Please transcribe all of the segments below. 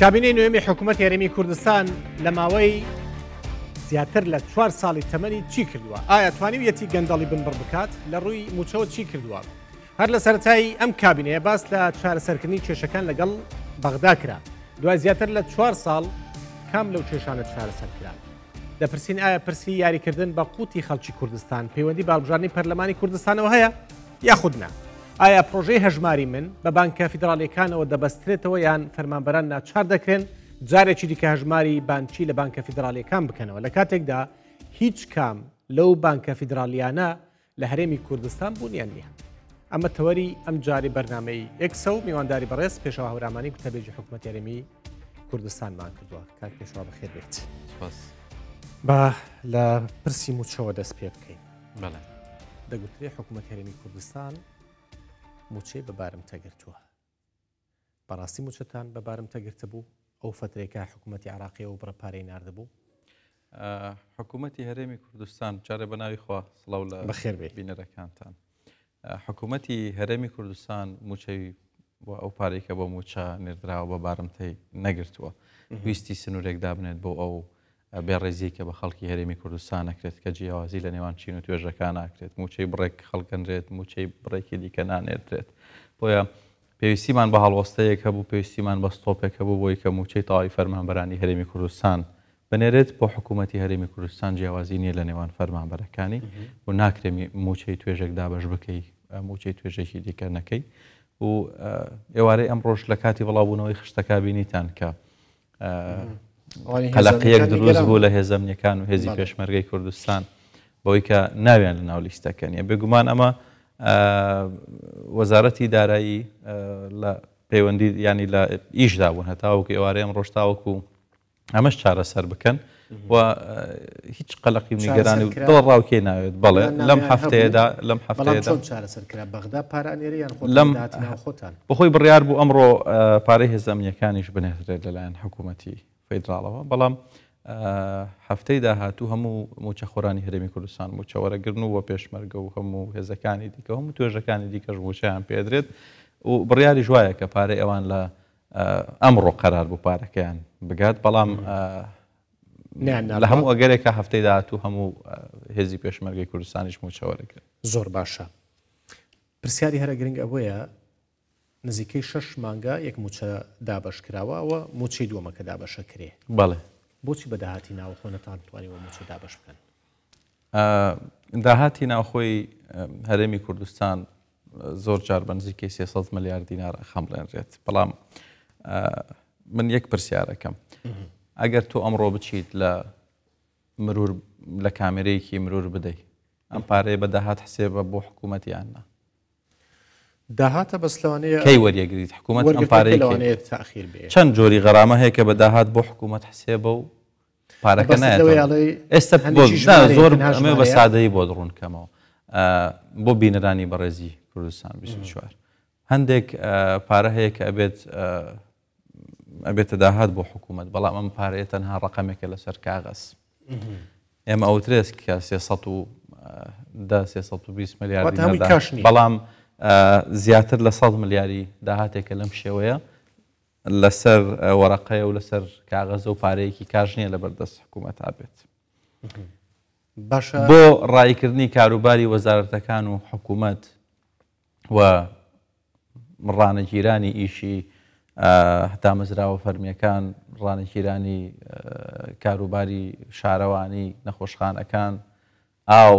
کابینەی نوێمی حکوومەت یاریمی کوردستان لە ماوەی زیاتر لە چوار ساڵی تەمەنی چی کردووە ئایا توانی یەتی گەندەڵی بنبڕ بکات لە ڕووی موچەوە چی کردووە هەر لە سەرایی ئەم کابینەیە باس لە چارەسەرکردنی کێشەکان لەگەڵ بەغدا کرا دوای زیاتر لە چوار ساڵ کام لەو کێشانە چارەسەرکران دەپرسین ئایا پرسی یاریکردن بە قوتی خەڵکی کوردستان پەیوەندی باڵبژانی پەرلەمانی کوردستانەوە هەیە یاخودنا ئایا پرۆژەی هەژماری من بە بانکە فیدراالەکانەوە دەبەسترێتەوە یان فەرمانبەران ناچار دەکرێن جارێکی دیکە هەژماری بانکی لە بانکە فیدراالەکان بکەنەوە لە کاتێکدا هیچ کام لەو بانکە فیدراالیانە لە هەرێمی کوردستان بوونیان نیە ئەمە تەوەری ئەم جاری بەرنمەی ئەکسە و میوانداری بەڕێز پێشەوە هەورامانی کوتەبێژی حکوومەتێرەمی کوردستانمان کردووە کار پێشوا بەخێر بێت با لە پرسی موچەوە دەست پێ بکەین دەگوترێ حکوومەت هەرێمی کوردستان موچێ بەبارم تەگرتووە بەڕاستی موچەتان بەبارم تەگرتە بوو ئەو فترێکە حکوومەتتی عراقی و بڕپارەی نردبوو حکوومەتتی هەرێمی کوردستان چارە بەناوی خوا سڵاو لە بەخێر بینەرەکانتان حکوومەتتی هەرێمی کوردستان موچەوی بۆ ئەو پارێکە بۆ موچە نێردراوە بەبارم تی نەگرتووە ویستی سنوورێک دابنێت بۆ ئەو بێ ڕێزیە کە بە خەڵکی هەرێمی کوردستان نەکرێت کە جیاوازی لە نێوان چین و توێژەکان ناکرێت موچەی بڕێک خەڵکەنرێت موچەی بڕێکی دیکە نانێترێت بۆیە پێویستیمان بە هەڵوەستەیەک هەبوو پێویستیمان بە ستۆپێک هەبوو بۆی کە موچەی تاوای فەرمانبەرانی هەرێمی کوردستان بنێرێت بۆ حکوومەتتی هەرێمی کوردستان جیاوازی نیە لە نێوان فەرمانبەرەکانی و ناکرێمی موچەی توێژێک دابش بکەی موچەی توێژێکی دیکە نەکەی و ئێوارەی ئەم ڕۆژ لە کاتی بەڵاوبوونەوەی خشتەکبینیتان کە قەلقیەک دروست بوو لە هێزمنیەکان و هێزی پێشمەرگەی کوردستان بەوەی کە ناویان لە ناولیستەکەنیە بێگومان ئەمە وەزارەتی دارایی لە پەیوەندی ینی لە ئیشدابوون هەتاوکە ئێوارەیەم ڕۆشتاوەکو و ئەمەش چارەسەر بکەن و هیچ قەلقی نیگەرانی و دڵ ڕاوکێ ناوێت بەڵێ لەم هەفتەیەدا لەم هەفتەیەدا لەم بەخۆی بڕیار بوو ئەمڕۆ پارەی هێزەمنیەکانیش بنێترێت لەلایەن حکوومەتی فیدراڵەوە بەڵام هەفتەی داهاتوو هەموو موچەخۆرانی هەرمی کوردستان موچەوەرەگرن و وە پێشمەرگە و هەموو هێزەکانی دیکە هەموو توێژەکانی دیکەش موچیان پێدرێت و بڕیاری ژوایە کە پارە ئەوان لە ئەمڕۆ قەرار بوو پارەکەیان بگات بەڵام لە هەموو ئەگەرێکە هەفتەی داهاتوو هەموو هێزی پێشمەرگی کوردستانیش موچەوەرەگرن زۆر باشە پرسیاری هەرە گرنگ ئەوەیە نزیکەی شش مانگە یەک موچە دابش کراوەەوە موچی دووەمەکە دابشە کرێ بەڵێ بۆچی بەداهاتی ناوخۆنەتان توانیوە موچە دابش بکەن داهاتی ناوخۆی هەرێمی کوردستان زۆر جار بەنزیکەی 300 ملیار دینار خەمڵێنرێت بەڵام من یەک پرسیارەکەم ئەگەر تۆ ئەمڕۆ بچیت لە مرور لە کامێرەیەکی مرور بدەیت ئەم پارەیە بەداهات حسێبە بۆ حکوومەتیاننا داهاتە بەس لەوانەیە کەی وەریەگریت حکوومەت ئەم پارەی لەوانەیە تاخیر بێ چەند جۆری غەرامە هەیە کە بە داهات بۆ حکوومەت حسێ بە و پارەکە نایڵی ئێستا زۆر ئەمێ بە سادەی بۆ دڕون کەمەوە بۆ بینەرانی بەڕێزی کوردستان چوار هەندێک پارە هەیە کە ئەبێت ئەبێتە داهات بۆ حکوومەت بەڵام ئەم پارەیە تەنها ڕقەمێکە لەسەر کاغەس ئێمە ئەوترێس کە سێ 100 ملیار بلام زیاتر لە 100 ملیاری داهاتێکە لەم شێوەیە لەسەر وەرەقەیە و لەسەر کاغەزە و پارەیەکی کاژنیە لە بەردەست حکوومەت هابێت. باشە بۆ ڕایکردنی کاروباری وەزارەتەکان و حکوومەت و ڕانەگیرانی ئیشی هەتامەزراوە فەرمیەکان ڕانەگیرانی کاروباری شارەوانی نەخۆشخانەکان ئاو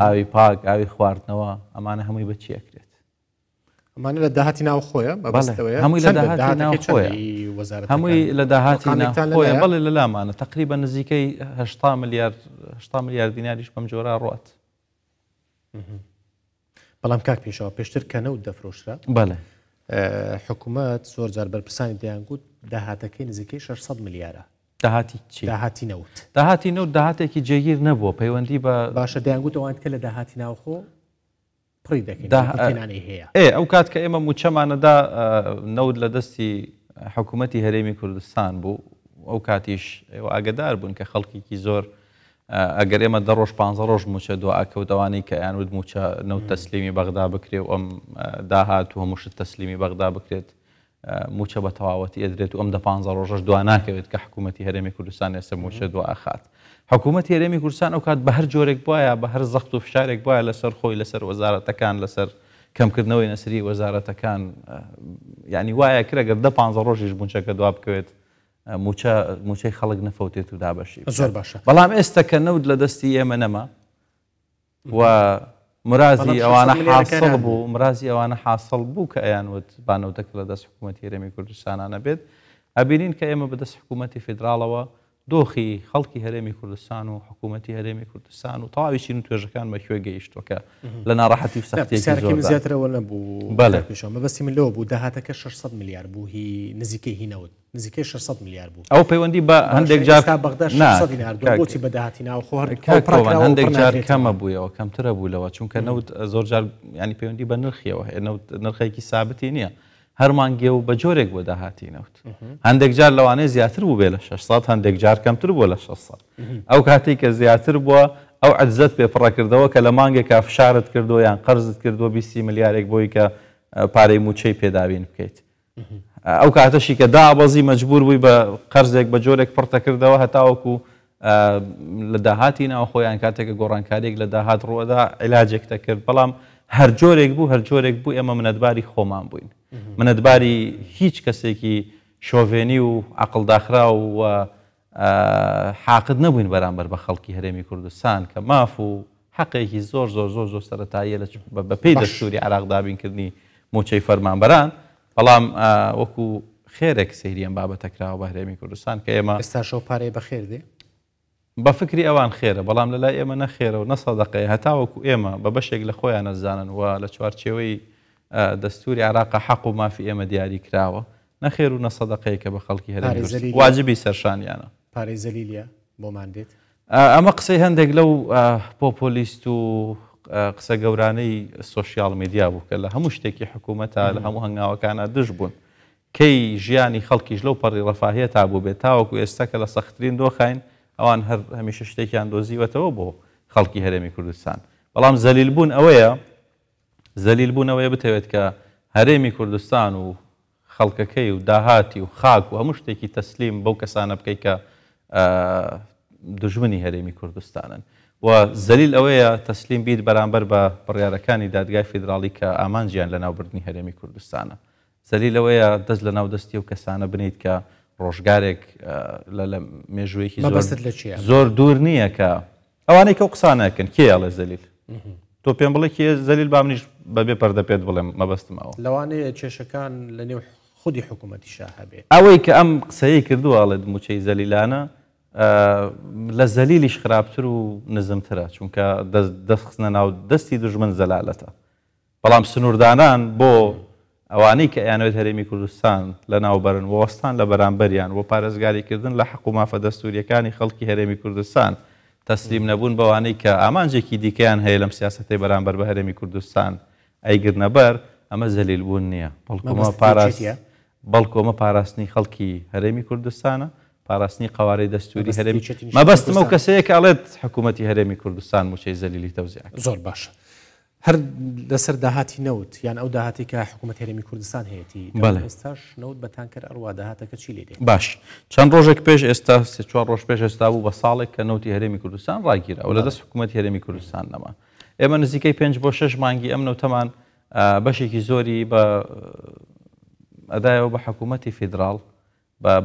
ئاوی پاک ئاوی خواردنەوە ئەمانە هەمووی بەچی ئەکرێت ئەمانە لە داهاتی ناو خۆیە هەمووی لە داهاتی ناو خۆیە هەمووی لە داهاتی ناوخۆیە بەڵێ لە لامانە تقریبا نزیکەی هشتا میلیارد هشتا میلیارد دیناریش بەم جۆرا ڕات بەڵام کاک پێشەوە پێشتر کەنەوت دەفرۆشرا بەڵێ حکوومەت زۆر جار بەرپرسانی دەیان گوت داهاتەکەی نزیکەی 600 میلیارە داهاتی چی داهاتی نەوت داهاتی نەوت داهاتێکی جێگیر نەبووە پەیوەندی بە باشە دەیانگووت ئەوان کە لە داهاتی ناوخۆ پڕی دەکەینانی هەیە ئێ ئەو کات کە ئێمە موچەمانەدا نەود لە دەستی حکوومەتتی هەرێمی کوردستان بوو ئەو کاتیش ئێوە ئاگدار بوون کە خەڵکیکی زۆر ئەگەر ئێمە دە ڕۆژ 15 ڕۆژ موچە دو ئاکەوتوانی کە یانود موچە نەوت تەسلیمی بەغدا بکرێ و ئەم داهات و هەمووشت تەسلیمی بەغدا بکرێت موچە بە تەواوەتی ئەدرێت و ئەم دە 15 ڕۆژش دو ناکەوێت کە حکوومەتتی هەرێمی کوردستان ێسە موچە دو ئاخات. حکوومەت هێرێمی کوردستان ئەو کات بە هەر جۆرێک وایە بە هەر زەخت و فشارێک وایە لەسەر خۆی لەسەر وەزارەتەکان لەسەر کەمکردنەوەی نەسری وەزارەتەکان ینی وایە کرەگەر دە 15 ڕۆژیش بونچەکە دوا بکەوێت موچەی خەڵک نەفەوتێت و دابەشی زۆر باشە بەڵام ئێستا کە نەود لە دەستی ئێمە نەما و مرازی ئەوانە حاصل بو مرازی ئەوانە حاصل بو که این ود بانو وت دست حکومتی رمی کردستان آن بید ابینین که ایم بدست حکومتی فدرال و دۆخی خەڵکی هەرێمی کوردستان و حکوومەتی هەرێمی کوردستان و تاویشین و توێژەکان بە کوێ گەیشتوکە لە ناڕاحەتی سەختێکی زیاترەوە نەبوو بەستی من لەوە بوو داهاتەکە 600 میلیارد بوو هی نزیکەی هینەوت نزیکەی 600 میلیارد بوو ئەو پەیوەندی بە هەندێک جار بۆچی بەداهاتی ناوخۆڕکەوە هەندێک جار کەمە بوویەوە کەمترە بوو لەوە چونکە نەوت زۆر جار ینی پەیوەندی بە نرخیەوە نرخێکی سابتی نییە. هەرمانگێ و بە جۆرێک بۆ داهاتی نەوت هەندێک جار لەوانەیە زیاتر بوو بێ لە 600 هەندێک جار کەمتر بووە لە 600 ئەو کاتێک کە زیاتر بووە ئەو عزت پێپڕەکردەوە کە لە مانگێک کافشارت کردو یان قەرزت کردو 20 ملیارێک بۆی کە پارەی موچەی پێداوین بکەیت ئەو کاتەشی کە دابەزی مەجبور بووی بە قەرزێک بە جۆرێک پڕتەکردەوە هەتاوەکو لە داهاتی ناو خۆیان کاتێکە گۆڕانکارێک لە داهات ڕوەدا عیلاجێک دەکرد بەڵام هەر جۆرێک بوو هەر جۆرێک بوو ئێمە منەتباری خۆمان بووین منەتباری هیچ کەسێکی شۆڤێنی و عقلداخرا و حاقد نەبووین بەرامبەر بە خەڵکی هەرێمی کوردستان کە ماف و حەقێکی زۆر زۆر زۆر زۆر سەتاییە لە بە پێی دەستوری عراقدابینکردنی موچەی فەرمانبەران بەڵام وەکو خێرێک سریەن بابەتەکراوە بە هەرێمی کوردستان کە ئێمە ئێستا شەوپارێ بە خێردێ بە فکری ئەوان خێرە بەڵام لە لای ئێمە نەخێرە و نەسەدەقی هەتاوەکو ئێمە بە بەشێک لە خۆیان نەزانن و لە چوارچێوەی دەستوری عراقا حەق و مافی ئێمە دیاری کراوە نەخێر و نەسەدەقەیە کە بە خەڵکی هەر واجبی سەرشانیانە پارێ زەلیلیە بۆمان دێت ئەمە قسەی هەندێک لەو پۆپۆلیست و قسە گەورانەی سوسیال میدیا بوو کە لە هەموو شتێکی حکوومەتە لە هەموو هەنگاوەکانە دش بوون کەی ژیانی خەڵکیش لەو پەڕی ڕەفاهەیە تا بوو بێت تاوەکو ئێستا کە لە سەختترین دۆخین ئەوان هەر هەمیشە شتێکیان دۆزیوەتەوە بۆ خەڵکی هەرێمی کوردستان بەڵام زەلیل بوون ئەوەیە زەلیل بوونەوەی بتەوێت کە هەرێمی کوردستان و خەڵکەکەی و داهاتی و خاک و هەموو شتێکی تەسلیم بەو کەسانە بکەیت کە دژمنی هەرێمی کوردستانن و زەلیل ئەوەیە تەسلیم بیت بەرامبەر بە بڕیارەکانی دادگای فیدراالی کە ئامانجییان لە ناوبردنی هەرێمی کوردستانە زەلیل ئەوەیە دەست لە ناودەستی و کەسانە بنیت کە ڕۆژگارێک لە مێژوەیەکی زۆر دوور نییە کە ئەوانەی کە قسانەکەن کێ لە زەلیل تۆ پێم بڵێ کێ زەلیل با منیش بەبێ پەردە پێت بڵێم مەبەستمەوە لەوانەیە کێشەکان لە نێو خودی حکوومەتی شاهبێ ئەوەی کە ئەم قسەی کردوواڵێت موچەی زەلیلانە لە زەلیلیش خراپتر و نزمترە چونکە دەستخستنە ناو دەستی دژمن زەلالەتە بەڵام سنووردانان بۆ ئەوانەی کە ئەیانەوێت هەرێمی کوردستان لە ناوبەرن وەستان لە بەرامبەریان بۆ پارێزگاریکردن لە حکومافە دەستوریەکانی خەڵکی هەرێمی کوردستان. تسلیم نبون تەسلیم نەبوون بەوانەی کە ئامانجێکی دیکەیان هەیە لەم سیاستی بەرامبەر بە هەرێمی کوردستان ئەیگر نەبەر ئەمە زەلیل بوون نییە بەڵکومە پاراست بەڵکۆمە پاراستنی خەڵکی هەرێمی کوردستانە پاراستنی قوارەی دەستوری هەرێمی مەبەستمە و کەسەیە کە ئاڵێت حکوومەتتی هەرێمی کوردستان موچەی زەلیلی تەوزیع زور باشە. هەر لەسەر داهاتی نەوت یان ئەو داهاتێکە حکوومەت هێرمی کوردستان هەیەی ئێستاش نەوت بەتان کرد ئەروا داهاتەکە چی لێ باش چەند ڕۆژێک پێش ئێستا سێ چوار ڕۆژ پێش ئێستا بوو بە ساڵێک کە نوتی هەرێمی کوردستان ڕاگیرە و لە دەست حکوومەت هێرمی کوردستان نەما ئێمە نزیکەی پێنج بۆ شش مانگی ئەم نەوتەمان بەشێکی زۆری بە ئەدایەوە بە حکوومەتی فیدرال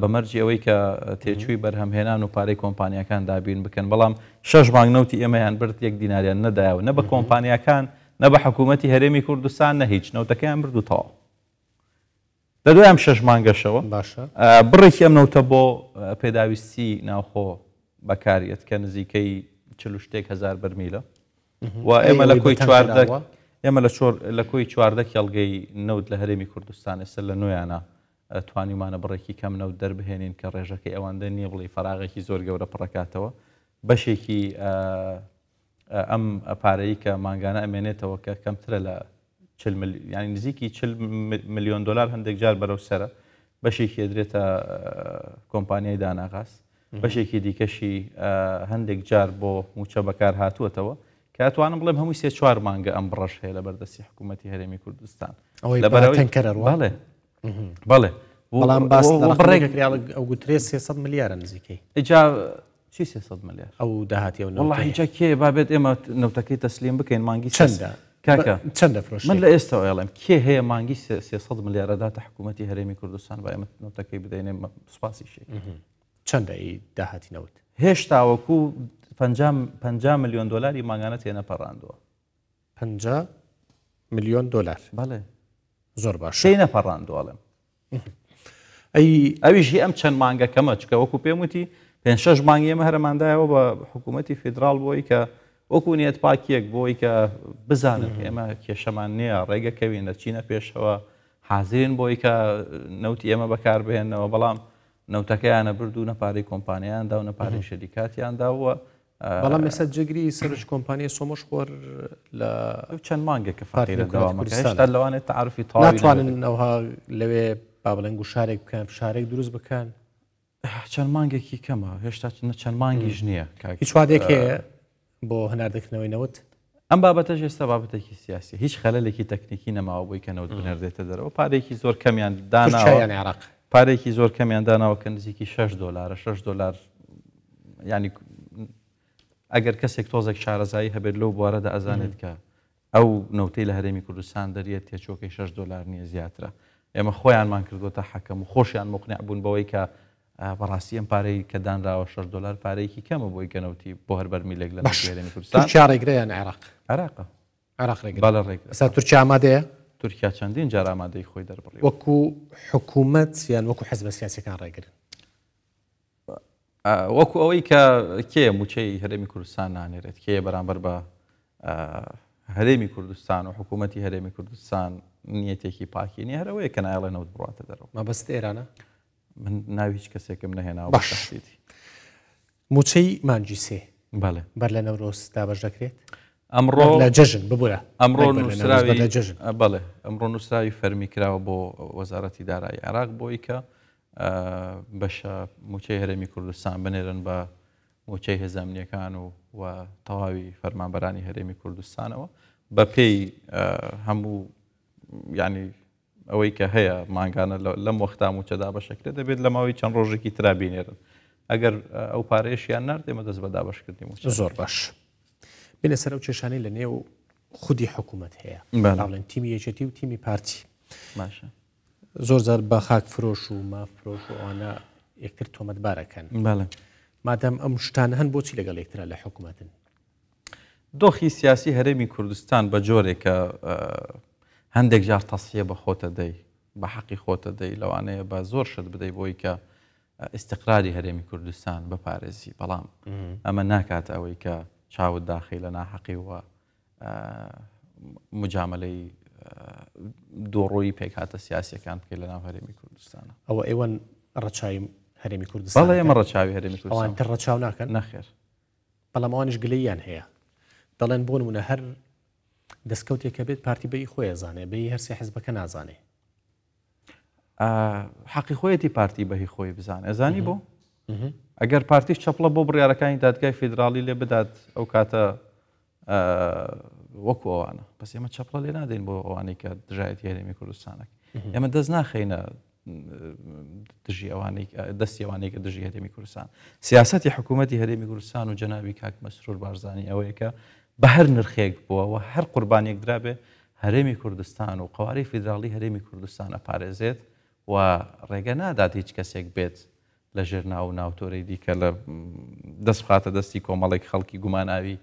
بەمەرجی ئەوەی کە تێچووی بەرهەمهێنان و پارەی کۆمپانیەکان دابین بکەن بەڵام شش مانگ نوتی ئێمەیان برد یەک دیناریان نەدایەوە نە بە کۆمپانیەکان نە بە حکوومەتتی هەرێمی کوردستان نە هیچ نەوتەکەیان بردوتەوە لە دوام شەش مانگەشەوە باشە بڕێکی ئەم نەوتە بۆ پێداویستی ناوخۆ بەکارەت کە نزیکەی چلو شتێک هزار بەرمیلە و ئێمە لە کۆی چواردە ئێمە لە لە کۆی چواردە کێڵگەی نەوت لە هەرێمی کوردستان ئێستا لە نوۆیانە توانیمانە بڕێکی کەم نەوت دەربهێنین کە ڕێژەکەی ئەوەندە نیە بڵی فراغێکی زۆر گەورە پڕکاتەوە بەشێکی ئەم پارەی کە ماگانە ئەمێنێتەوە کە کەمترە لە ینی نزیکی چ میلیۆن دلار هەندێک جار بەرەو سرە بەشێکی درێتە کۆمپانیای داناغااست بەشێکی دیکەشی هەندێک جار بۆ موچە بەکار هاتووەتەوە کاتوانم بڵێم هەمووی سێ چوار مانگە ئەم بڕەش هەیە لە بەردەستی حکوومەتتی هەرێمی کوردستان لەبەرەوەڵێ بەڵێ بەڵام باس ڕێک ئەو گوترێ 300 ملیارە نزیکەی چی 300 ملیار ئەو داهاتی والله هیچ کێ بابێت ئێمە نەوتەکەی تەسلیم بکەین مانگی چەندە چەندە فرۆش من لە ئێستا ئەڵم کێ هەیە مانگی 300 ملیارەداتە حکوومەتتی هەرێمی کوردستان بە ئێمە نەوتەکەی بدەینێ سوپاسی شێ چەندە داهاتینەوت هێشتاوەکو 50 میلیۆن دلاری ماگانە تێنە پەڕاندووە 50 میلیۆن دلار بەڵێ زۆر باش نەپەڕاندوڵم ئەی ئەویژی ئەم چەند مانگەکەمە چکە وەکو پێم وتی پێنج شەش مانگی ئمە هەرەماندایەوە بە حکوومەتی فیدرال بۆی کە وەکو نیەت پاکیەک بۆی کە بزانن ئێمە کێشەمان نییە ڕێگەکەوی نەچینە پێشەوە حازرین بۆی کە نەوتی ئێمە بەکاربهێنەوە بەڵام نەوتەکەیانە بردو نەپارەی کۆمپانیاندا و نەپارەی شەریکاتیانداوە بەڵام ئێستا جگری سرش کۆمپانیای سۆمەش خۆر لە چەند مانگێک کە فارێکستا لەوانێت تعرفی تاوانن ئەوها لەوێ با بڵێن گوشارێک بکەن شارێک دروست بکەن چەند مانگێکی کەمە هێشتا چەند مانگیش نییە هیچ وادێک هەیە بۆ هەناردەکردنەوەی نەوت ئەم بابەتەش ئێستا بابەتێکی سیاسی هیچ خەلەلێکی تەکنیکی نەماوە بۆی کەنەوت بنەردێتە دەرەوە پارێکی زۆر کەمیان داناوە عراق پارێکی زۆر کەمیان داناوە کە نزیکی 6 دلار 6 دلار ینی ئەگەر کەسێک تۆزێک شارەزایی هەبێت لەو بوارەدا ئەزانێت کە ئەو نەوتەی لە هەرێمی کوردستان دەریە تێچۆکەی 6 دلار نییە زیاترە ئێمە خۆیانمان کردوتە حەکەم و خۆشیان مقنیع بوون بەوەی کە ئەم پارەی کە دانراوە 6 دلار پارەیەکی کەمە بۆی کەنەوتی بۆ هەر بەرمیلێک لە باشێنی کوردستان چاڕێگریان عراق عراق باڵ تورکیا ئامادەیە تورکیا چەندین جار ئامادەی خۆی دەربڕی وەکو حکوومەت یان وەکو حەز بە سیاسەکان ڕێگرن وەکو ئەوەی کە کێ موچەی هەرێمی کوردستان نانێرێت کێ بەرامبەر بە هەرێمی کوردستان و حکوومەتتی هەرێمی کوردستان نیەتێکی پاکینی هەرەوەی کەنایڵێنەوە بڕاتە دەرەوە ئێرانە من ناوی هیچ کەسێکم نهێناوە باشیتی موچەی مانجی سێ بەێ بەر لە نەورۆز دابش دەکرێت ئەمڕۆ لە جژن ببە ئەمڕۆ بەڵێ ئەمڕۆ نووسراوی فەرمی کراوە بۆ وەزارەتی دارایی عراق بۆی کە بەشە موچەی هەرێمی کوردستان بنێرن بە موچەی هێزامنیەکان و و تەواوی فەرمانبەرانی هەرێمی کوردستانەوە بە پێی هەموو ینی ئەوەی کە هەیە ماگانە لەم وەختا موچەدا بەشکرێت دەبێت لە ماوەی چەند ڕۆژێکی ترابینێرن ئەگەر ئەو پارێشیان نردێمە دەست بە دابشکردی زۆر باش بینە سەر ئەو چێشانی لە نێو خودی حکوومەت هەیە بەڵێن تیمی یەکێتی و تیمی پارتی باشە زۆر زار بە خاک فرۆش و مافرۆش و ئەوانە یەکتر تۆمەت بارەکەن مادەم ئەم شتان هەن بۆچی لەگەڵ یەکترا لە حکوومەتن دۆخی سیاسی هەرێمی کوردستان بە جۆرێکە هندك جار تصفيه بخوت دي بحقي خوت دي لو انا بزور شد بدي بويكا استقراري هرمي كردستان بباريزي بلام اما ناكات اويك شاو الداخل انا حقي و مجاملي دوروي بيك هات السياسي كانت كي لنا هريمي كردستان او ايوان رتشايم هرمي كردستان بلا يمر رتشاوي هريمي كردستان او انت رتشاو ناكن نخير بلا ما وانش قليان هي طلعن بون من دەستکەوتێکە بێت پارتی بەی خۆی زانێ بەی هەرسی حزبەکە نازانێ حەقی خۆیەتی پارتی بەهی خۆی بزان ئەزانی بۆ ئەگەر پارتیش چەپڵە بۆ بڕیارەکانی دادگای فیدراالی لێ بدات ئەو کاتە وەکو ئەوانە پس ئێمە چەپڵە لێ نادەین بۆ ئەوانەی کە دژایەت هێرێمی کوردستانك ئێمە دەست ناخینە دژی ئەوانەی دەستی ئەوانەیە کە دژی هەرێمی کوردستان سیاستی حکوومەتتی هەرێمی کوردستان و جەناوی کاک مەسرور بارزانانی ئەوەیە کە بە هەر نرخێک بووەوە هەر قوربانێک درابێ هەرێمی کوردستان و قوارەی فیدراڵی هەرێمی کوردستان ئەپارێزێت و ڕێگە نادات هیچ کەسێک بێت لە ژێرنا و ناوتۆرەی دیکە لە دەستخاتە دەستی کۆمەڵێک خەڵکی گوماناوی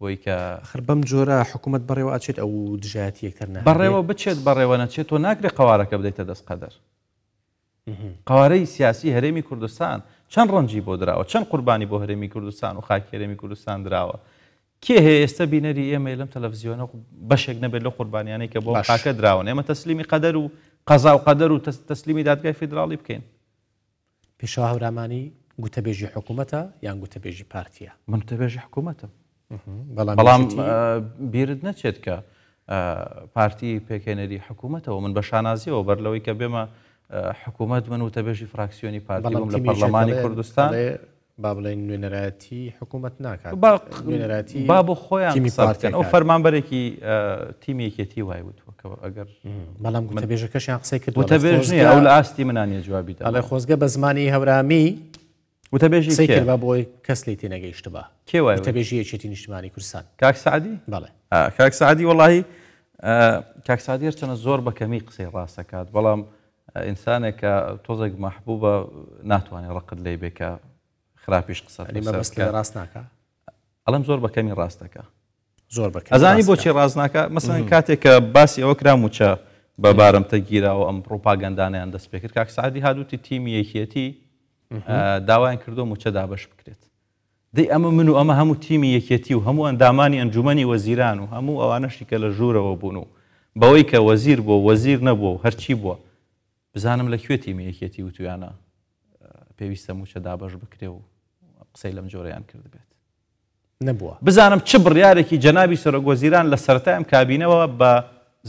بۆی کە خربەم جۆرە حکوومەت بەڕێوە ئاچێت ئەو دژات یەکتر بەڕێوە بچێت بەڕێوە نەچێت تۆ ناکرێت قوارەکە بدەیتە دەست قەدەر قوارەی سیاسی هەرێمی کوردستان چەند ڕەنجی بۆ درراوە چەند قوربانی بۆ هەرێمی کوردستان و خاکێرێمی کوردستان درراوە کێ هەیە ئێستا بینەری ئێمە لەم تەلەڤزیۆنە بەشێک نەبێت لە قوربانیانەی کە بۆ پاکە درراون ئێمە تەسللیمی قەدەر و قەزا و قەدەر و تەسللیمی دادگای فیدراڵی بکەین پێشوا هەورامانی گوتەبێژی حکوومەتە یان گوتەبێژی پارتیە من تەبێژی حکوومەتم بەڵام بیرت نەچێت کە پارتی پێکێنەری حکوومەتەوە من بە شانازیەوە بەرلەوەی کە بێمە حکوومەت من و تەبێژی فراکسیۆنی پارتی لە پەرلەمانی کوردستان با بڵێن نوێنەرەتی حکوومەت ناکات نوێنەرەتی با بۆ خۆیان ساکەن ئەو فەرمانبەرێکی تیمێکێتی وای وتوەکەەوە ئەگەر بەڵام گوتە بێژەکەشیان قسەی کرد وتە بێژنیە ئەو لە ئاستی منانیە جوابی ئەڵێ خۆزگە بە زمانی هەورامی وتە بێژی سیکرد بە بۆی کەس لی تێنەگەیشت بە کێوای تە بێژیەکێتی نیشتمانی کوردستان کاک سعدی بەڵێ کاک سعدی وڵی کاکسادیر چەنە زۆر بەکەمی قسەی ڕاستەکات بەڵام ئینسانێکە تۆزێک مەحبوو بە ناتوانێت ڕقت لی بێکە خراپیش قسە ڕاست ناکە ئەڵم زۆر بەکەمی ڕاستەکە زۆر بەکە ئەزانی بۆچی ڕازناکە مەسەن کاتێک کە باسی ئەوە کرا وچە بەبارم تەگیرراوە ئەم ڕۆپاگەندانیان دەست پێکرد کاک سعدی هادوتی تیمی یەکێتی داوایان کردو وچە دابش بکرێت دەی ئەمە من و ئەمە هەموو تیمی یەکێتی و هەموو ئەندامانی ئەنجومی وەزیران و هەموو ئەوانەشی کە لە ژوورەوە بوون و بەوەی کە وەزیر بۆ وەزیر نەبووە و هەرچی بووە بزانم لەکوێ تیمی یەکێتی وتویانە پێویستە موچە دابش بکرێ و قسەی لەم جۆرەیان کرد بێت نبووە بزانم چ بڕیارێکی جەنابی سەرۆگۆزیران لە سەرتایم کابینەوە بە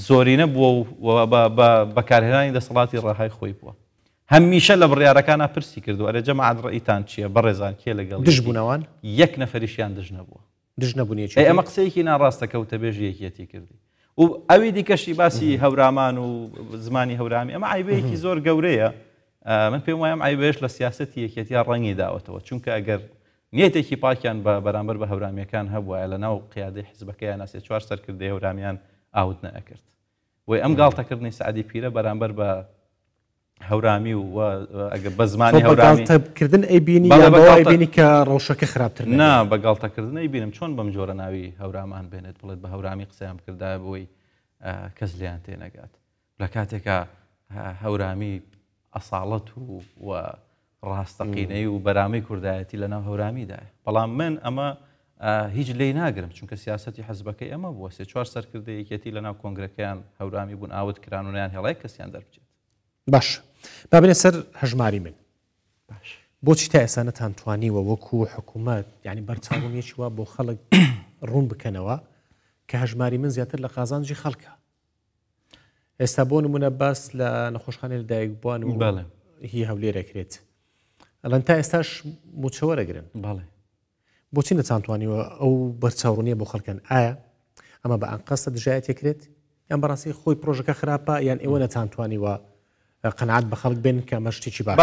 زۆرینە بووە و بەکارهێنانی دەسەڵاتی ڕاهای خۆی بووە هەمیشە لە بڕیارەکانە پرسی کردو ئەرە جەمە عادڕئیتان چییە بەڕێزان کێ لەگەڵ دژ بوونەوەن یەک نەفەریشیان دژ نەبووە دژ نەبوونی ئەمە قسەیەکی ناڕاستە کەوتە بێژی یەکەتی کردی و ئەوی دیکەشی باسی هەورامان و زمانی هەورامی ئەمە عیبەیەکی زۆر گەورەیە من پێم وایم ئایبێش لە سیاستی یەکەتیا ڕەنگی داوەتەوە چونکە ئەگەر نیەتێکی پاکیان بە بەرامبەر بە هەورامیەکان هەبووە لە ناو قیادی حزبەکەیان ناسێ چوار سەرکردی هەورامیان ئاوت نەکرد وی ئەم گاڵتەکردنی سعدی پیرە بەرامبەر بە هەورامی و ئەگە بە زمانی هەورامیکردن ئەبینیبینی کە ڕەوشەکە خراپتر نا بە گاڵتەکردن ئەبینم چۆن بەم جۆرە ناوی هەورامان بێنێت بڵێت بە هەورامی قسەیان کردا بۆی کەس لیان تێنەگات لە کاتێکە هەورامی ئەساڵەت و ڕاستەقینەی و بەرامی کوردایەتی لە ناو هەورامیداە بەڵام من ئەمە هیچ لی ناگرم چونکە سیاستی حەزبەکەی ئەمە بووە سێ چوار سەرکردی یەکەتی لە ناو کۆنگەکەیان هەورامی بوون ئاوت کرانونیان هێڵای کەسیان دەربچێت باش بابنێ سەر هەژماری من باش بۆچی تا ئێسانەتان توانیوە وەکو حکوومەت ینی بەرچاوونیەکی وە بۆ خەڵک ڕوون بکەنەوە کە هەژماری من زیاتر لە قازانجی خەڵکە ئێستا بۆ نمونە باس لە نەخۆشخانە لەدایک بوون و هی هەولێرەکرێت ئەلەن تا ئێستاش موچەوەرەگرن باڵێ بۆچی نەچانتوانیوە ئەو بەرچاوڕونیە بۆ خەکەن ئایا ئەمە بە ئەن قەستە دژایەت تێکرێت یان بەڕاستی خۆی پرۆژەکە خراپە یان ئێوە نەچانتوانیوە قەنعات بە خەڵک بن کە مەشتێکی باش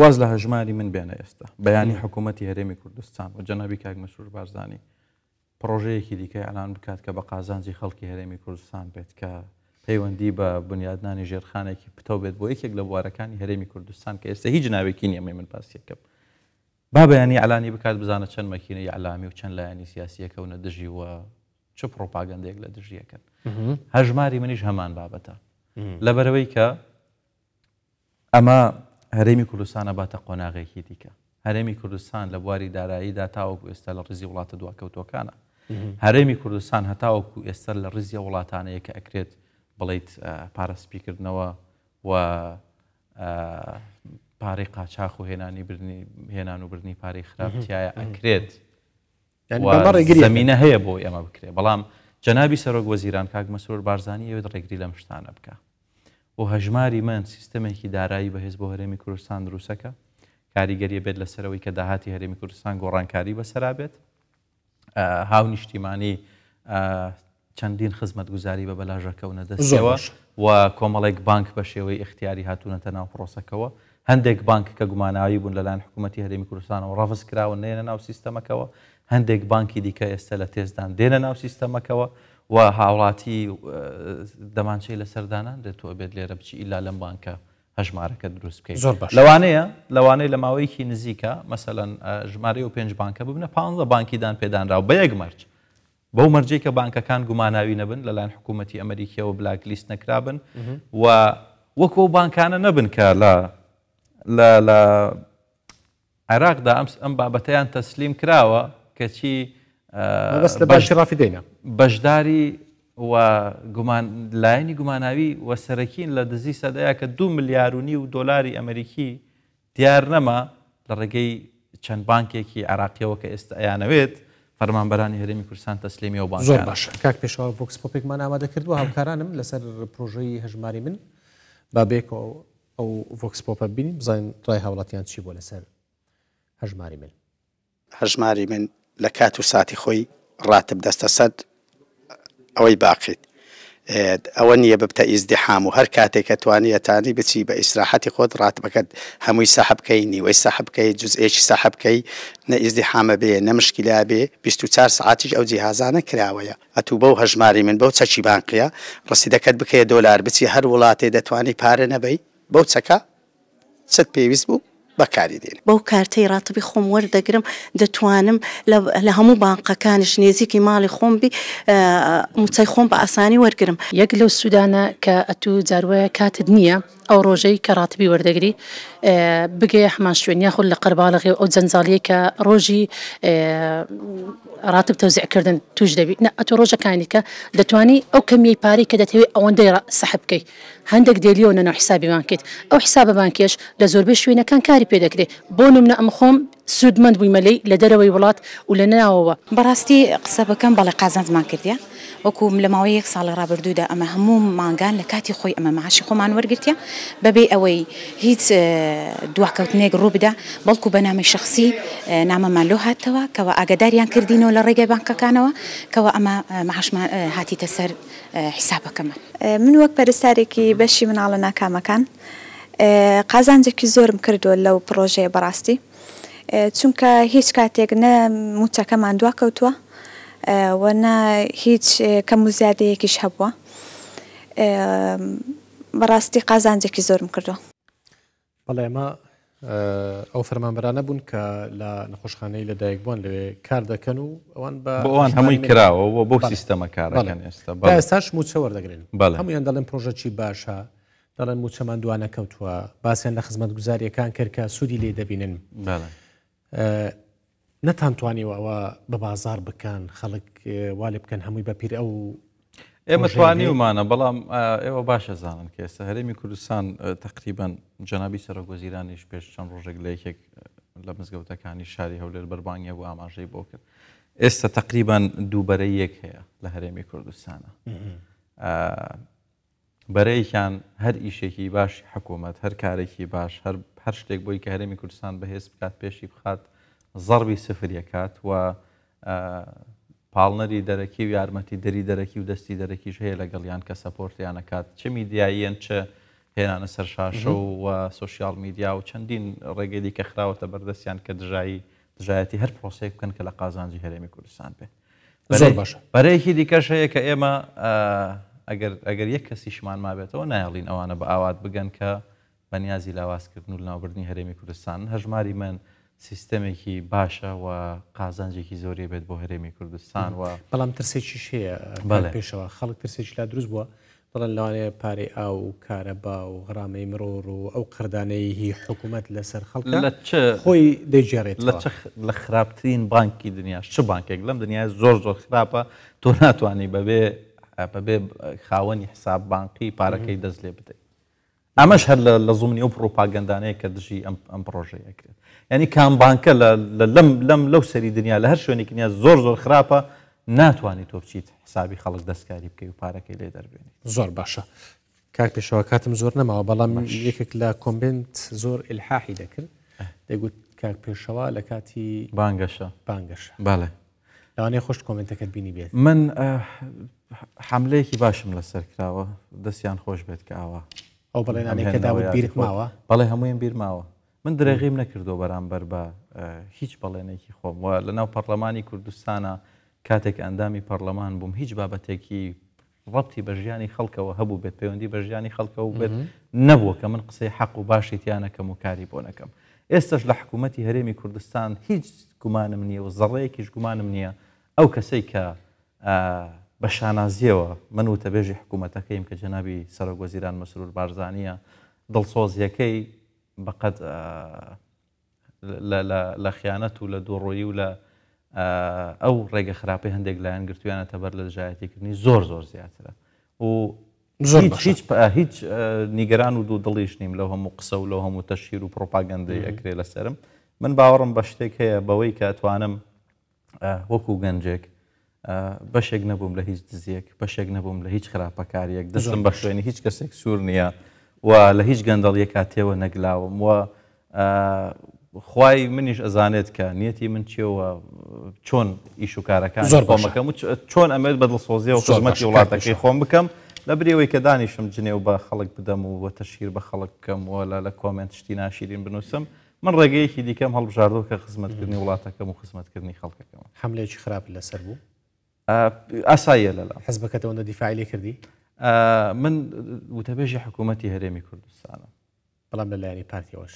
واز لە هەژماری من بێنە ئێستا بەیانی حکوومەتتی هەرێمی کوردستان و جەنەبی کاک مەسوور بارزانانی پرۆژەیەکی دیکە ئەلان بکات کە بە قازانجی خەڵکی هەرێمی کوردستان بێت کە پەیوەندی بە بنیادنانی ژێرخانێکی پتە بێت بۆ یەکێک لە بوارەکانی هەرێمی کوردستان کە ئێستا هیچ ناوێکی نییە من پاسیەکەم با بەیانی ئەلانی بکات بزانە چەند مەکینەی ئەلامی و چەند لایانی سیاسیەکەونە دژی وە چ پرۆپاگەندێک لە دژیەکەن هەژماری منیش هەمان بابەتە لەبەرەوەی کە ئەمە هەرێمی کوردستانە باتە قۆناغێکی دیکە هەرێمی کوردستان لە بواری داراییدا تاوەکو ئێستا لە ڕزی وڵاتە دواکەوتەکانە هەرێمی کوردستان هەتاوەکو ئێستا لە ڕزیە وڵاتانەیە کە ئەکرێت بڵیت پارەسپیکردنەوە و پارەی قاچاخ و هێنانی برنی هێنان و برنی پارەی خراپتیایە ئەکرێت زمینە هەیە بۆ ئێمە بکرێ بەڵام جەنابی سەرۆک وەزیران کاک مەسرور بارزانانی ئەوێت ڕێگری لەم شتانە بکە بۆ هەژماری من سیستمێکی دارایی بەهێز بۆ هەرێمی کوردستان دروستەکە کاریگەریە بێت لەسەرەوەی کە داهاتی هەرێمی کوردستان گۆڕانکاری بەسەرا بێت هاو نیشتیمانی چەندین خزمەت گوزاری بە بەلاژەکەونە دەستەوە و کۆمەڵێک بانک بە شێوەی اختیاری هاتوونەتە ناو پرۆسەکەەوە هەندێک بانک کە گوماناوی بوون لەلاەن حکوومەتتی هەرمی کوردستانەوە ڕفز کراوە نێنە ناو سیستەمەکەەوە هەندێک بانکی دیکە ئێستا لە تێزدان دێنە ناو سیستەمەکەەوە و هاوڵاتی دەمانچەی لە سەردانان دێتەوە بێت لێرە بچی ئیلا لەم بانکە هەژمارەکە دروست بکەیت زۆر باش لەوانەیە لەوانەیە لە ماوەیەکی نزیکە مەسەەن ژمارە و پێنج بانکە ببنە 15 بانکیدان پێدانرا و بە یەک مەرج بەو مەرجەی کە بانکەکان گوماناوی نەبن لەلایەن حکوومەتتی ئەمریکیەوە بلاک لیست نەکرابن و وەکو بانکانە نەبن کە لە لە عێراقدا ئەمس ئەم بابەتیان تەسلیم کراوە کە چی باشڕافی دێنە بەشداری و لایەنی گوماناوی وە سەرەکین لە دزی سەدەیە کە دو ملیارونی و دۆلاری ئەمریکی دیار نەما لە ڕێگەی چەند بانکێکی عراقیەوە کە ئێستا ئەیانەوێت فەرمانبەرانی هەرمی کورسان تەسللیمی و زۆر باش کاک پێشەوە ڤکسپۆپێکمان ئامادە کردووە هەمکارانم لەسەر پرۆژەی هەژماری من با بێکەوە ئەو ڤۆکسپۆپە بینی بزانین ڕای هاوڵاتیان چی بۆ لەسەر هەژماری من هەژماری من لە کات و ساتی خۆی ڕاتب دەستە سەد ئەوەی باقیت ئەوە نییە ببتە ئیزدیحام و هەر کاتێک کە توانیەتانی بچی بە ئیسراحەتی خۆت ڕاتبەکەت هەمووی سەحبکەی نیوەی سەحبکەی جزئێکی سەحبکەی نە ئیزدیحامە بێ نەمشکیلا بێ 24 ساعتیش ئەو جیهازانە کراوەیە ئەتوو بەو هەژماری من بەو چەکی بانقیە ڕسیدەکەت بکەیە دۆلار بچی هەر وڵاتێ دەتوانی پارە نەبەی بەو چەکە چەت پێویست بوو بەکاری دێن بەو کارتەی ڕاتبی خۆم وەردەگرم دەتوانم لە هەموو بانقەکانش نێزیکی ماڵی خۆمبی موچەی خۆم بە ئاسانی وەرگرم یەک لەو سوودانە کە ئەتو جاروایە کاتت نییە ئەو ڕۆژەی کە ڕاتبی وەردەگری بگێ هەمان شوێن یاخود لە قەرباڵغی ئەو جەنجالیە کە ڕۆژی ڕاتب تەوزیعکردن توش دەبیت نە ئەتۆ ڕۆژەکانی کە دەتوانی ئەو کەمی پارەی کە دەتەوێت ئەوەندەی سەحب بکەیت هەندێک دێلیۆ نەنا حسابی بانکیت ئەو حسابە بانکێش لە زۆربەی شوێنەکان کاری پێ دەکرێت بۆ نمە ئەم خۆم سوودمەند بووی مەلەی لە دەرەوەی وڵات و لە ناوەوە بەڕاستی قسە بەکەم بەڵێ قازانزمان کردیا وەکوم لە ماوەی یەک ساڵی ڕابردوودا ئەمە هەموو ماگان لە کاتی خۆی ئەمە مەعاشی خۆمان وەرگرتە بەبێ ئەوەی هیچ دواکەوتنێک ڕووبدا بەڵکو بەنامی شخصی نامەمان لۆ هاتەوە کەەوە ئاگداریان کردینەوە لە ڕێگەی بانکەکانەوە کەەوە ئەمە مەحشمان هاتیتە سەر حیسابەکەمە من وەک پەرستارێکی بەشی مناڵە ناکامەکان قازانجێکی زۆرم کردووە لەو پرۆژەیە بەڕاستی چونکە هیچ کاتێک نە موچەکەمان دواکەوتووە وەنا هیچ کەم و زیادەیەکیش هەبووە بەڕاستی قازانجێکی زۆرم کردووە بەڵێ ئەمە ئەو فەرمانبرانە بوون کە لە نەخۆشخانەی لەدایک بوون لەوێ کار دەکەن و ئەوان بەوان هەمووی کراوە بۆ بۆ سیستەمە کارەکەن ئێستا ستاش موچە وەردەگرن هەمویان دەڵێن پرۆژەی باشە دەڵێن موچەمان دوانە کەوتووە باسییان لە خزمەت گوزاریەکان کرد کە سوودی لێ دەبینن بەڵێ نەتانتوانیەوە بە بازار بکەن خەڵک والێ بکەن هەمووی بەپیر ئەو ئێمە توانی ومانە بەڵام ئێوە باشە زانن کە ئێستا هەرێمی کوردستان تقریبان جەنابی سەرۆگۆزیرانیش پێش چەند ڕۆژێک لە یەکێک لە مزگەوتەکانی شاری هەولێر بەربانگە و ئاماژەی بۆ کرد ئێستا تقریبان دووبەرە یەک هەیە لە هەرێمی کوردستانە بەرەیەکیان هەر ئیشێکی باش حکوومەت هەر کارێکی باش هەر هەر شتێک بۆی کە هەرێمی کوردستان بەهێز بکات پێشی بخات زەربی سفریەکات و پاڵنەری دەرەکی و یارمەتی دەری دەرەکی و دەستی دەرەکیش هەیە لەگەڵیان کە سەپۆرتیانەکات چه میدیاییان چه هێنانە سەرشاشە و سوسیال میدیا و چەندین ڕێگەی کە خراوەتە بەردەستیان کە دژایی دژایەتی هەر پرۆسێک بکەن کە لە قازانجی هەرێمی کوردستان پێ بەرەیەکی دیکەش هەیە کە ئێمە ئەگەر یەک کەسیشمان مابێتەوە نایڵین ئەوانە بە ئاوات بگەن کە بەنیازی لاوازکردن و ناوبردنی هەرێمی کوردستان هەژماری من سیستەمێکی باشە و قازانجێکی زۆری بێت بۆ هەرێمی کوردستان و بەڵام ترسێکیش هەیە پێشەوە خەڵک ترسێکی لا دروست بووە بڵەن لاوانەیە پارێ ئا و کارەبا و غرامەی مرۆڕ و ئەو قردانەیەی حکوومەت لەسەر خەڵک خۆی دەیجارێت لە خراپترین بانکی دنیا چ بانکێک لەم دنیا زۆر زۆر خراپە تۆ ناتوانانی بەبێ بەبێ خاوەنی حساب بانقی پارەکەی دەست لێ بدەیت ئەمەش هەر لە زومنی و پرۆپاگەندانەیە کە دژی ئەم پرۆژەیە کرێت ینی کامبانکە لەم لەم لەو سەری دنیا لە هەر شوێنێکی نیە زۆر زۆر خراپە ناتوانانی تۆ بچیت حسابی خەڵک دەستکاری بکەی و پارەکەی لێ دەربێنی زۆر باشە کاک پێشەوە کاتم زۆر نەماوە بەڵام یەکێک لە کۆمبنت زۆر الحاحی دەکرد دەگوت کاک پێشەوە لە کاتی بانگەشە بانگەش باڵێ لەوانەیە خۆش کۆمنتەکەت بینی بێت من حملەیەکی باشم لەسەر کراوە دەستیان خۆش بێت کە ئاوا ئەو بەڵێنانێککە داوت بیرت ماوە بەڵێ هەموویان بیر ماوە من درێغیم نەکردو بەرامبەر بە هیچ بەڵێنێکی خۆم وە لەناو پەرلەمانی کوردستانە کاتێک ئەندامی پەرلەمان بووم هیچ بابەتێکی ڕبتی بە ژیانی خەڵکەوە هەبوو بێت پەیوەندی بە ژیانی خەڵکەوە بێت نەبووە کە من قسەی حەق و باشی تیانەکەم و کاری بۆ نەکەم ئێستش لە حکوومەتتی هەرێمی کوردستان هیچ گومانم نییە و زەڕەیەکیش گومانم نییە ئەو کەسەی کە بە شانازیەوە من و تەبێژی حکوومەتەکەیم کە جەنابی سەرۆ گۆزیران مەسرور بارزانە دڵسۆزیەکەی بەقەت لە خیانەت و لە دوڕۆیی و لە ئەو ڕێگە خراپی هەندێک لایەن گرتویانە تەبەر لە دژایەتیکردنی زۆر زۆر زیاترە و هیچ هیچ نیگەران و دوو دڵیش نیم لەو هەموو قسە و لەو هەموو تەشیر و پرۆپاگەندەی ئەکرێ لەسرم من باوەڕم بە شتێک هەیە بەوەی کە توانم وەکو گەنجێک بەشێک نەبووم لە هیچ دزیەک بەشێک نەبووم لە هیچ خراپەکاریەک دەستم بە شوێنی هیچ کەسێک سوور نییە و لە هیچ گەندەڵیە کاتێوە نەگلاوم وە خی منیش ئەزانێت کە نیەتی من چێوە چۆن ئیش و کارەکان زۆر بۆمەکەم چۆن ئەمێت بەدڵ سۆزیە و خزمەتی وڵاتەکەی خۆم بکەم لە برێەوەی کە دانیشم جنێو بە خەڵک بدەم و وە تەشیر بە خەڵک بکەم وە لە لە کۆمنت شتی ناشیرین بنووسم من ڕێگەیەکی دیکەم هەڵبژاردەوە کە خزمەتکردنی وڵاتەکەم و خزمەتکردنی خەڵکەکەم حملێکی خراپ لەسەر بوو ئاساییە لەلا حزبەکەتەوەندە دیفاعی لێ کردی من وتەبێژی حکوومەتتی هەرێمی کوردستانە بەڵام لە لایانی پارتیەوەش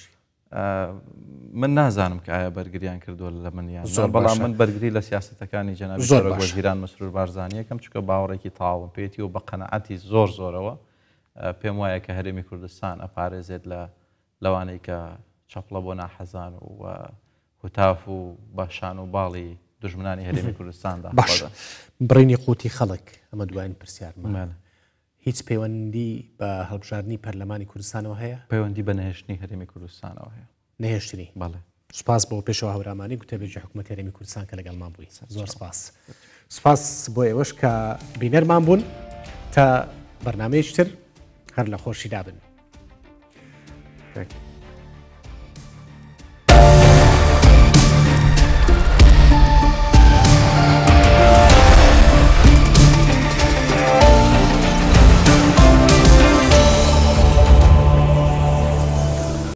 من نازانم کە ئایا بەرگریان کردووە لە منیان زۆر بەڵام من بەرگری لە سیاستەکانی جەناب زۆر وەزیران مسرور بارزانانیەکەم چکە باوەڕێکی تاوم پێێتی و بە قەنەعەتی زۆر زۆرەوە پێم وایە کە هەرێمی کوردستان ئەپارێزێت لە لەوانەی کە چەپڵە بۆ ناحەزان و هوتاف و باشان و باڵی دژمنانی هەرێمی کوردستاندا باش برینی قوتی خەڵک ئەمە دوایین پرسیارمانە هیچ پەیوەندی بە هەڵبژارنی پەرلەمانی کوردستانەوە هەیە پەیوەندی بە نەهێشتنی هەرێمی کوردستانەوە هەیە نهێشتنی بەڵێ سپاس بۆ پێشەوە هەورامانی گوتەبێژی حکوومەت هەرێمی کوردستان کە لەگەڵمان بووی زۆر سپاس سپاس بۆ ئێوەش کە بینەرمان بوون تا بەرنمەیەشتر هەر لە خۆشی دابن. Thank you.